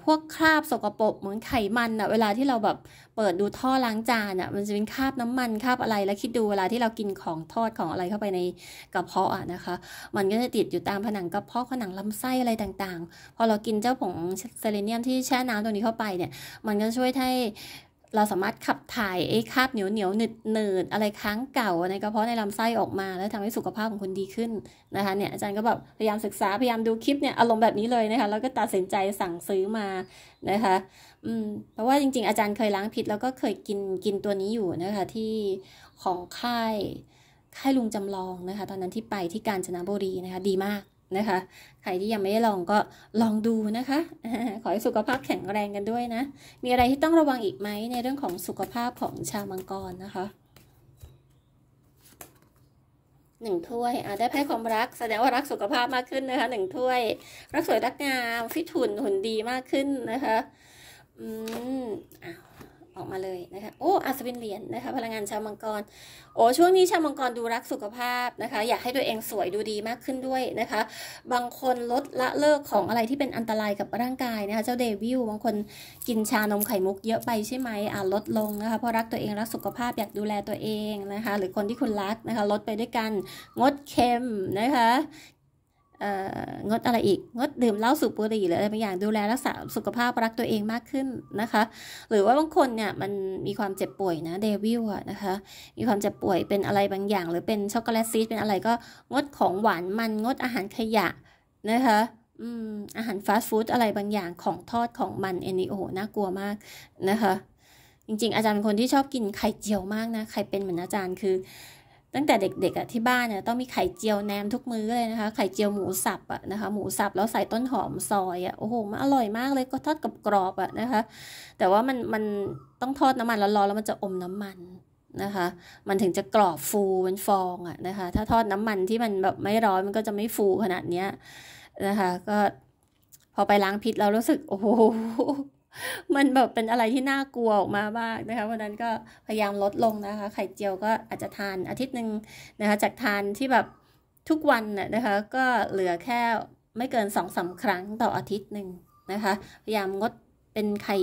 พวกคราบสกปรกเหมือนไขมันอะเวลาที่เราแบบเปิดดูท่อล้างจานอะมันจะเป็นคราบน้ำมันคราบอะไรแล้ว คิดดูเวลาที่เรากินของทอดของอะไรเข้าไปในกระเพาะอะนะคะ มันก็จะติดอยู่ตามผนังกระเพาะผนังลำไส้อะไรต่างๆพอเรากินเจ้าผงเซเลเนียมที่แช่น้ำตัวนี้เข้าไปเนี่ยมันก็ช่วยให้เราสามารถขับถ่ายไอ้คราบเหนียวเหนียวหนืดหนืดอะไรค้างเก่าในกระเพาะในลำไส้ออกมาแล้วทำให้สุขภาพของคนดีขึ้นนะคะเนี่ยอาจารย์ก็แบบพยายามศึกษา พยายามดูคลิปเนี่ยอารมณ์แบบนี้เลยนะคะแล้วก็ตัดสินใจสั่งซื้อมานะคะอืมเพราะว่าจริงๆ อาจารย์เคยล้างพิษแล้วก็เคยกินกินตัวนี้อยู่นะคะที่ของค่ายค่ายลุงจำลองนะคะตอนนั้นที่ไปที่กาญจนบุรีนะคะดีมากนะคะใครที่ยังไม่ได้ลองก็ลองดูนะคะขอให้สุขภาพแข็งแรงกันด้วยนะ มีอะไรที่ต้องระวังอีกไหมในเรื่องของสุขภาพของชาวมังกรนะคะหนึ่งถ้วยอได้ไพ่ความรักแสดงว่ารักสุขภาพมากขึ้นนะคะหนึ่งถ้วยรักสวยรักงามฟิตหุ่นหุ่นดีมากขึ้นนะคะอืมอ้าวออกมาเลยนะคะโอ้อัศวินเหรียญนนะคะพลังงานชาวมังกรโอ้ช่วงนี้ชาวมังกรดูรักสุขภาพนะคะ อยากให้ตัวเองสวยดูดีมากขึ้นด้วยนะคะ บางคนลดละเลิกของอะไรที่เป็นอันตรายกับร่างกายนะคะ เจ้าเดวิลบางคนกินชานมไข่มุกเยอะไปใช่ไหมอ่าลดลงนะคะเพราะรักตัวเองรักสุขภาพ อยากดูแลตัวเองนะคะหรือคนที่คุณรักนะคะลดไปด้วยกันงดเค็มนะคะงดอะไรอีกงดดื่มเหล้าสูบบุหรี่หรืออะไรบางอย่างดูแลรักษาสุขภาพรักตัวเองมากขึ้นนะคะ หรือว่าบางคนเนี่ยมันมีความเจ็บป่วยนะเดวิลอะนะคะมีความเจ็บป่วยเป็นอะไรบางอย่าง หรือเป็นช็อกโกแลตซีสเป็นอะไรก็ งดของหวานมันงดอาหารขยะนะคะอาหารฟาสต์ฟู้ดอะไรบางอย่างของทอดของมันเอนิโอน่ากลัวมากนะคะจริง ๆ อาจารย์เป็นคนที่ชอบกินไข่เจียวมากนะใครเป็นเหมือนอาจารย์คือตั้งแต่เด็กๆที่บ้านเนี่ยต้องมีไข่เจียวแหนมทุกมื้อเลยนะคะไข่เจียวหมูสับอ่ะนะคะ หมูสับแล้วใส่ต้นหอมซอยอ่ะโอ้โหมันอร่อยมาก เลยก็ทอดกับกรอบอ่ะนะคะ แต่ว่ามันมันต้องทอดน้ำมันร้อนๆแล้วมันจะอมน้ำมันนะคะ มันถึงจะกรอบฟูเป็นฟองอ่ะนะคะ ถ้าทอดน้ำมันที่มันแบบไม่ร้อนมันก็จะไม่ฟูขนาดเนี้ยนะคะ ก็พอไปล้างพิษเรารู้สึก โอ้โหมันแบบเป็นอะไรที่น่ากลัว ออกมามากนะคะวันนั้นก็พยายามลดลงนะคะ ไข่เจียวก็อาจจะทานอาทิตย์หนึ่งนะคะ จากทานที่แบบทุกวันน่ะนะคะ ก็เหลือแค่ไม่เกินสองสาครั้งต่ออาทิตย์หนึ่งนะคะ พยายามงดเป็นไข่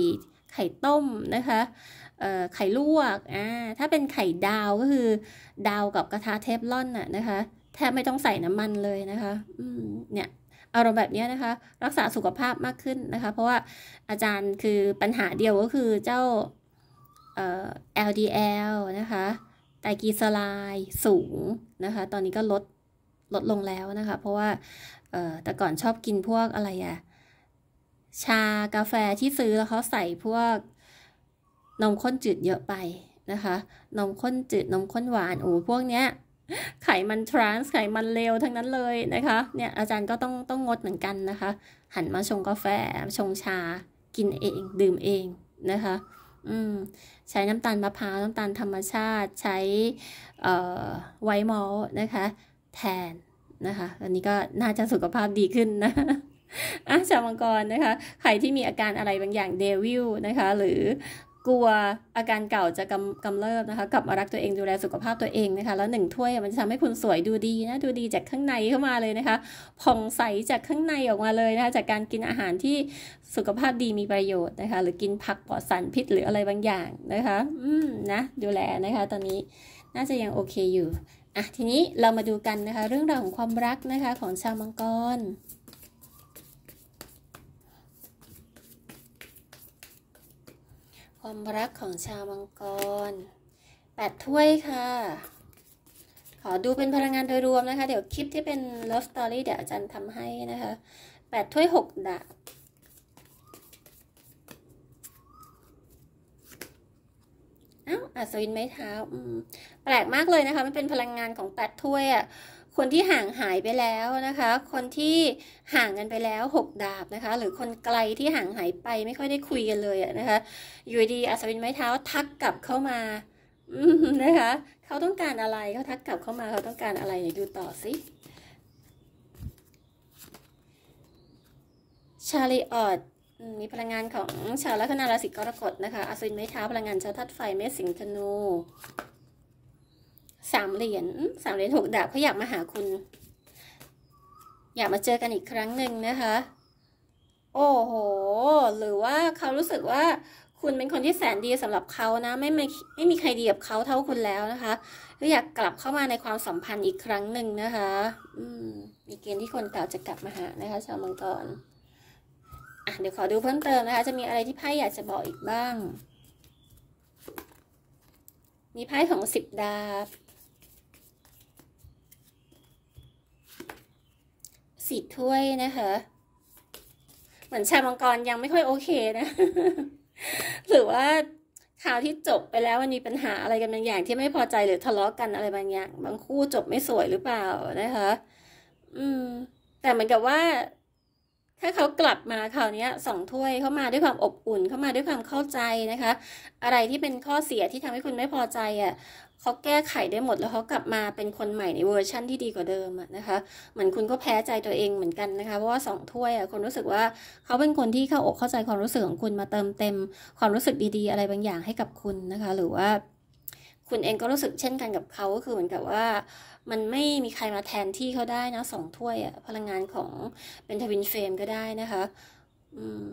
ไข่ต้มนะคะไข่ลวกอ่าถ้าเป็นไข่ดาวก็คือ ดาวกับกระทะเทฟลอนน่ะนะคะแทบไม่ต้องใส่น้ำมันเลยนะคะ อืมเนี่ยอารมณ์แบบนี้นะคะ รักษาสุขภาพมากขึ้นนะคะ เพราะว่าอาจารย์คือปัญหาเดียวก็คือเจ้าเออ่ LDL นะคะไตรกลีเซอไรด์สูงนะคะ ตอนนี้ก็ลดลดลงแล้วนะคะ เพราะว่าแต่ก่อนชอบกินพวกอะไรอะชากาแฟที่ซื้อแล้วเขาใส่พวก นมข้นจืดเยอะไปนะคะ นมข้นจืดนมข้นหวาน โอ้ พวกเนี้ยไขมันทรานส์ไขมันเลวทั้งนั้นเลยนะคะเนี่ยอาจารย์ก็ต้องต้องงดเหมือนกันนะคะ หันมาชงกาแฟชงชา กินเอง ดื่มเองนะคะ อืมใช้น้ำตาลมะพร้าวน้ำตาลธรรมชาติใช้ไวมอลนะคะ แทนนะคะ อันนี้ก็น่าจะสุขภาพดีขึ้นนะอาชาวมังกรนะคะใครที่มีอาการอะไรบางอย่างเดวิลนะคะหรือกลัวอาการเก่าจะกำกำเริบนะคะกลับมารักตัวเองดูแลสุขภาพตัวเองนะคะ แล้วหนึ่งถ้วยมันจะทำให้คุณสวยดูดีนะดูดีจากข้างในเข้ามาเลยนะคะผ่องใสจากข้างในออกมาเลยนะคะจากการกินอาหารที่สุขภาพดีมีประโยชน์นะคะหรือกินผักปลอดสารพิษหรืออะไรบางอย่างนะคะอืมนะดูแลนะคะ ตอนนี้น่าจะยังโอเคอยู่อ่ะทีนี้เรามาดูกันนะคะ เรื่องราวของความรักนะคะของชาวมังกรความรักของชาวมังกร แปดถ้วยค่ะ ขอดูเป็นพลังงานโดยรวมนะคะ เดี๋ยวคลิปที่เป็น love story เดี๋ยวอาจารย์ทำให้นะคะ แปดถ้วยหกดาบอ้าวอัศวินไม้เท้าแปลกมากเลยนะคะมันเป็นพลังงานของแปดถ้วยอะ่ะคนที่ห่างหายไปแล้วนะคะ คนที่ห่างกันไปแล้ว 6 ดาบนะคะ หรือคนไกลที่ห่างหายไปไม่ค่อยได้คุยกันเลยนะคะอยู่ดีอัศวินไม้เท้าทักกลับเข้ามานะคะเขาต้องการอะไรเขาทักกลับเข้ามาเขาต้องการอะไรดูต่อสิชาลีออดมีพลังงานของชาวลัคนาราศีกรกฎนะคะอัศวินไม้เท้าพลังงานชาวทัดไฟเมษสิงธนูสามเหรียญสามเหรียญหกดาบเขาอยากมาหาคุณ อยากมาเจอกันอีกครั้งหนึ่งนะคะ โอ้โหหรือว่าเขารู้สึกว่า คุณเป็นคนที่แสนดีสำหรับเขานะไม่ไม่ไม่มีใครดีกับเขาเท่าคุณแล้วนะคะก็อยากกลับเข้ามาในความสัมพันธ์อีกครั้งหนึ่งนะคะอืมมีเกณฑ์ที่คนเก่าจะกลับมาหานะคะ ชาวมังกรอ่ะเดี๋ยวขอดูเพิ่มเติมนะคะจะมีอะไรที่ ไพ่อยากจะบอกอีกบ้าง มีไพ่ของสิบดาบสีถ้วยนะคะเหมือนชามังกรยังไม่ค่อยโอเคนะ หรือว่าข่าวที่จบไปแล้วมันมีปัญหาอะไรกันบางอย่างที่ไม่พอใจหรือทะเลาะกันอะไรบางอย่างบางคู่จบไม่สวยหรือเปล่า นะคะอืม แต่เหมือนกับว่าถ้าเขากลับมาคราวนี้สองถ้วยเข้ามาด้วยความอบอุ่นเข้ามาด้วยความเข้าใจนะคะ อะไรที่เป็นข้อเสียที่ทำให้คุณไม่พอใจอะ่ะเขาแก้ไขได้หมดแล้วเขากลับมาเป็นคนใหม่ในเวอร์ชั่นที่ดีกว่าเดิมนะคะ เหมือนคุณก็แพ้ใจตัวเองเหมือนกันนะคะเพราะว่าสองถ้วยอ่ะคนรู้สึกว่าเขาเป็นคนที่เข้าอกเข้าใจความรู้สึกของคุณมาเติมเต็ม ความรู้สึกดีๆอะไรบางอย่างให้กับคุณนะคะ หรือว่า คุณเองก็รู้สึกเช่นกันกับเขาก็คือเหมือนกับว่ามันไม่มีใครมาแทนที่เขาได้นะสองถ้วยอะพลังงานของเป็นทวินเฟรมก็ได้นะคะอืม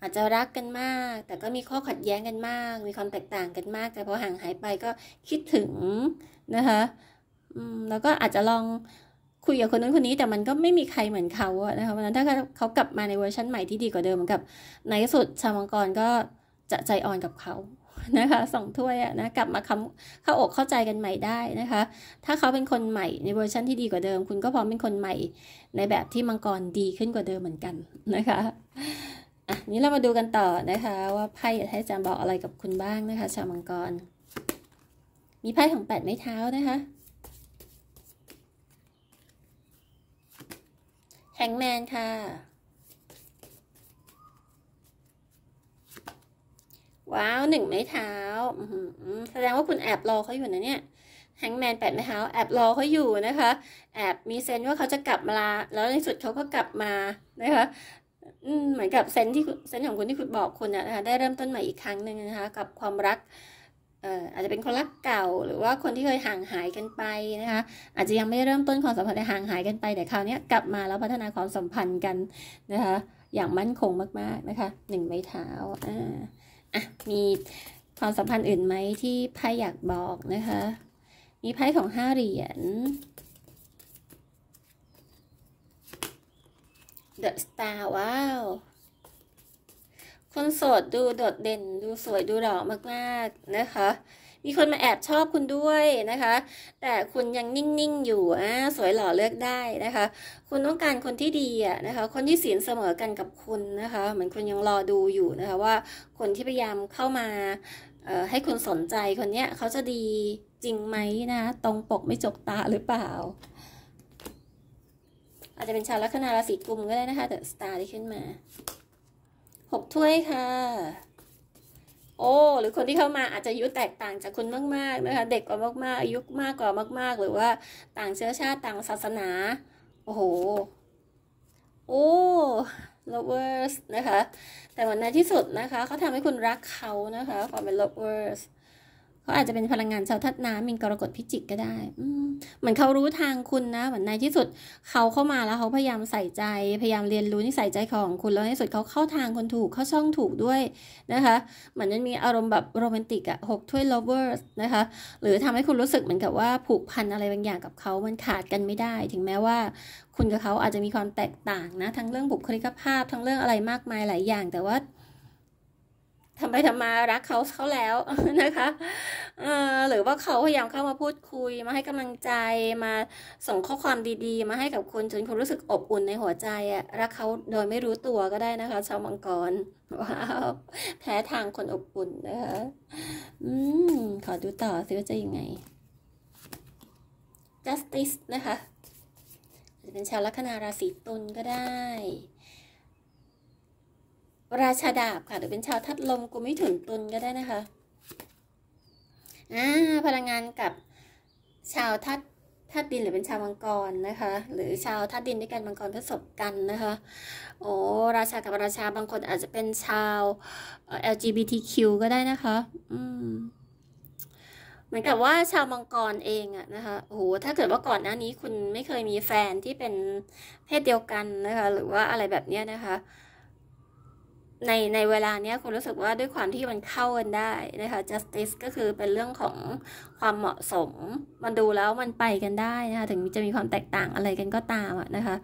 อาจจะรักกันมาก แต่ก็มีข้อขัดแย้งกันมาก มีความแตกต่างกันมาก แต่พอห่างหายไปก็คิดถึงนะคะอืมแล้วก็อาจจะลองคุยกับคนนู้นคนนี้แต่มันก็ไม่มีใครเหมือนเขาอะนะคะเพราะนั้นถ้าเขากลับมาในเวอร์ชันใหม่ที่ดีกว่าเดิมเหมือนกับในที่สุดชาวมังกรก็จะใจอ่อนกับเขานะคะสองถ้วยนะกลับมาคำเข้าอกเข้าใจกันใหม่ได้นะคะ ถ้าเขาเป็นคนใหม่ในเวอร์ชันที่ดีกว่าเดิม คุณก็พร้อมเป็นคนใหม่ในแบบที่มังกรดีขึ้นกว่าเดิมเหมือนกันนะคะอ่ะนี้เรามาดูกันต่อนะคะ ว่าไพ่อยากให้จามบอกอะไรกับคุณบ้างนะคะ ชาวมังกร มีไพ่ของแปดไม้เท้านะคะแฮงแมนค่ะว้าวหนึ่งไม้เท้า แสดงว่าคุณแอบรอเขาอยู่นะเนี่ย แฮงแมนแปดไม้เท้า แอบรอเขาอยู่นะคะ แอบมีเซนว่าเขาจะกลับมา แล้วในสุดเขาก็กลับมา นะคะเหมือนกับเซนที่เซนของคุณที่คุณบอกคุณนะคะ ได้เริ่มต้นใหม่อีกครั้งหนึ่งนะคะ กับความรักอาจจะเป็นคนรักเก่า หรือว่าคนที่เคยห่างหายกันไปนะคะ อาจจะยังไม่ได้เริ่มต้นความสัมพันธ์แต่ห่างหายกันไป แต่คราวนี้กลับมาแล้วพัฒนาความสัมพันธ์กันนะคะ อย่างมั่นคงมากๆ นะคะหนึ่งไม้เท้าอ่าอ่ะ มีความสัมพันธ์อื่นไหมที่ไพ่อยากบอกนะคะ มีไพ่ของห้าเหรียญ The Star ว้าว คนโสดดูโดดเด่นดูสวยดูหล่อมากๆนะคะมีคนมาแอบชอบคุณด้วยนะคะ แต่คุณยังนิ่ง ๆ อยู่อ่าสวยหล่อเลือกได้นะคะ คุณต้องการคนที่ดีอ่ะนะคะ คนที่ศีลเสมอกันกับคุณนะคะ เหมือนคุณยังรอดูอยู่นะคะ ว่าคนที่พยายามเข้ามาให้คุณสนใจคนเนี้ยเขาจะดีจริงไหมนะ ตรงปกไม่จกตาหรือเปล่า อาจจะเป็นชาวลัคนาราศีกุมก็ได้นะคะ แต่สตาร์ที่ขึ้นมาหกถ้วยค่ะโอ้ หรือคนที่เข้ามาอาจจะอายุแตกต่างจากคุณมากๆ นะคะ เด็กกว่ามากๆ อายุมากกว่ามาก ๆ หรือว่าต่างเชื้อชาติต่างศาสนา โอ้โหโอ้ lovers นะคะแต่วันในที่สุดนะคะเขาทำให้คุณรักเขานะคะความเป็น lovers เขาอาจจะเป็นพลังงานชาวทัดน้ำมินกรกฎพิจิกก็ได้เหมือนเขารู้ทางคุณนะเหมือนในที่สุดเขาเข้ามาแล้วเขาพยายามใส่ใจพยายามเรียนรู้นิสัยใจของคุณแล้วในที่สุดเขาเข้าทางคนถูกเข้าช่องถูกด้วยนะคะ เหมือนมันมีอารมณ์แบบโรแมนติกอะหกถ้วยลเวอร์นะคะ หรือทำให้คุณรู้สึกเหมือนกับว่า ผูกพันอะไรบางอย่างกับเขา มันขาดกันไม่ได้ ถึงแม้ว่า คุณกับเขาอาจจะมีความแตกต่างนะ ทั้งเรื่องบุคลิกภาพ ทั้งเรื่องอะไรมากมายหลายอย่างแต่ว่าทำไปทำมา รักเขาเขาแล้วนะคะหรือว่าเขาพยายามเข้ามาพูดคุย มาให้กำลังใจมาส่งข้อความดีๆ มาให้กับคุณจนคุณรู้สึกอบอุ่นในหัวใจอะรักเขาโดยไม่รู้ตัวก็ได้นะคะ ชาวมังกรว้าวแพ้ทางคนอบอุ่นนะคะอืมขอดูต่อซิว่าจะยังไง justice นะคะ จะเป็นชาวลัคนาราศีตุลก็ได้ราชาดาบค่ะหรือเป็นชาวทัดลมกุมิถุนตุลก็ได้นะคะอ่าพลังงานกับ ชาวทัดทัดดิน หรือเป็นชาวมังกรนะคะ หรือชาวทัดดินด้วยกันมังกรผสมกันนะคะ โอ้ราชากับราชาบางคนอาจจะเป็นชาว LGBTQ ก็ได้นะคะ อืมเหมือนกับว่าชาวมังกรเองอะนะคะโหถ้าเกิดว่า ก่อนหน้านี้ คุณไม่เคยมีแฟนที่เป็นเพศเดียวกันนะคะ หรือว่าอะไรแบบเนี้ยนะคะในในเวลาเนี้ยคุณรู้สึกว่าด้วยความที่มันเข้ากันได้นะคะ justice ก็คือเป็นเรื่องของความเหมาะสม มันดูแล้วมันไปกันได้นะคะถึงจะมีความแตกต่างอะไรกันก็ตามนะคะ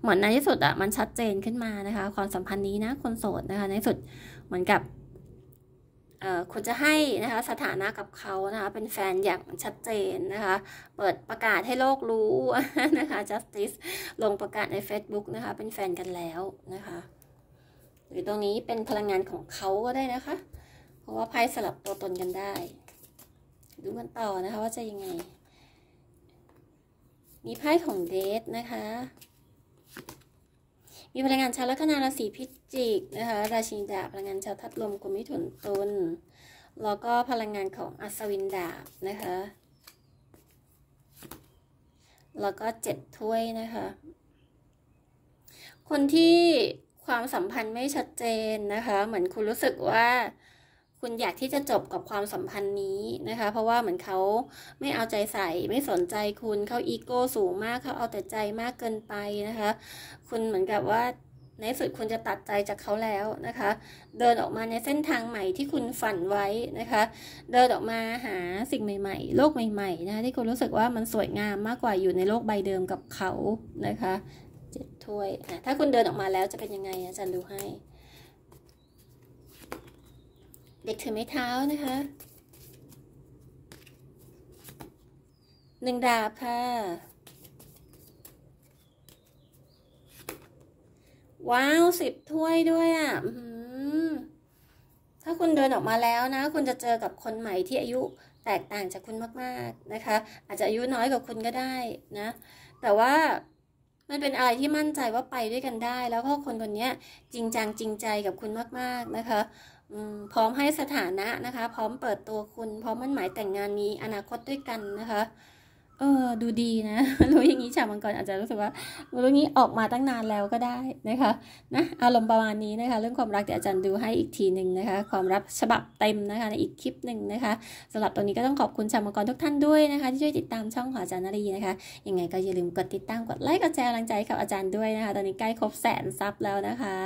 เหมือนในที่สุดอ่ะมันชัดเจนขึ้นมานะคะ ความสัมพันธ์นี้นะ คนโสดนะคะ ในที่สุดเหมือนกับคุณจะให้นะคะ สถานะกับเขานะคะ เป็นแฟนอย่างชัดเจนนะคะ เปิดประกาศให้โลกรู้นะคะ justice ลงประกาศใน Facebook นะคะ เป็นแฟนกันแล้วนะคะหรือตรงนี้เป็นพลังงานของเขาก็ได้นะคะ เพราะว่าไพ่สลับตัวตนกันได้ ดูกันต่อนะคะว่าจะยังไง มีไพ่ของเดทนะคะ มีพลังงาน ชาวลัคนาราศีพิจิกนะคะราชินีดาพลังงานชาวทัดลมกุมิถุนตุนแล้วก็พลังงานของอัศวินดาบนะคะ แล้วก็เจ็ดถ้วยนะคะ คนที่ความสัมพันธ์ไม่ชัดเจนนะคะ เหมือนคุณรู้สึกว่าคุณอยากที่จะจบกับความสัมพันธ์นี้นะคะ เพราะว่าเหมือนเขาไม่เอาใจใส่ ไม่สนใจคุณ เขาอีโก้สูงมาก เขาเอาแต่ใจมากเกินไปนะคะ คุณเหมือนกับว่าในสุดคุณจะตัดใจจากเขาแล้วนะคะ เดินออกมาในเส้นทางใหม่ที่คุณฝันไว้นะคะ เดินออกมาหาสิ่งใหม่ๆ โลกใหม่ๆ นะะที่คุณรู้สึกว่ามันสวยงามมากกว่าอยู่ในโลกใบเดิมกับเขานะคะเจ็ดถ้วยอ่ะถ้าคุณเดินออกมาแล้วจะเป็นยังไง อาจารย์ดูให้ เด็กถือไม้เท้านะคะหนึ่งดาบค่ะ ว้าวสิบถ้วยด้วยอ่ะถ้าคุณเดินออกมาแล้วนะ คุณจะเจอกับคนใหม่ที่อายุแตกต่างจากคุณมากๆนะคะ อาจจะอายุน้อยกว่าคุณก็ได้นะ แต่ว่ามันเป็นอะไรที่มั่นใจว่าไปด้วยกันได้ แล้วก็คนคนนี้จริงจังจริงใจกับคุณมากๆ นะคะพร้อมให้สถานะนะคะ พร้อมเปิดตัวคุณ พร้อมมั่นหมายแต่งงานมีอนาคตด้วยกันนะคะเออดูดีนะ รู้อย่างนี้ฉากมังกรอาจจะรู้สึกว่ารู้งี้ออกมาตั้งนานแล้วก็ได้นะคะ นะ อารมณ์ประมาณนี้นะคะ เรื่องความรักเดี๋ยวอาจารย์ดูให้อีกทีหนึ่งนะคะ ความรักฉบับเต็มนะคะ ในอีกคลิปหนึ่งนะคะสาหรับตรงนี้ก็ต้องขอบคุณชาวมังกรทุกท่านด้วยนะคะ ที่ช่วยติดตามช่องของอาจารย์นรีนะคะ ยังไงก็อย่าลืมกดติดตาม กดไลค์ กดแชร์กำลังใจกับอาจารย์ด้วยนะคะ ตอนนี้ใกล้ครบแสนซับแล้วนะคะ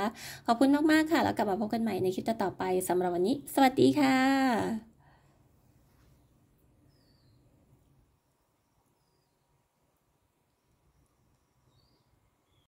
ขอบคุณมาก ๆ ค่ะ แล้วกลับมาพบกันใหม่ในคลิปต่อไป สำหรับวันนี้ สวัสดีค่ะ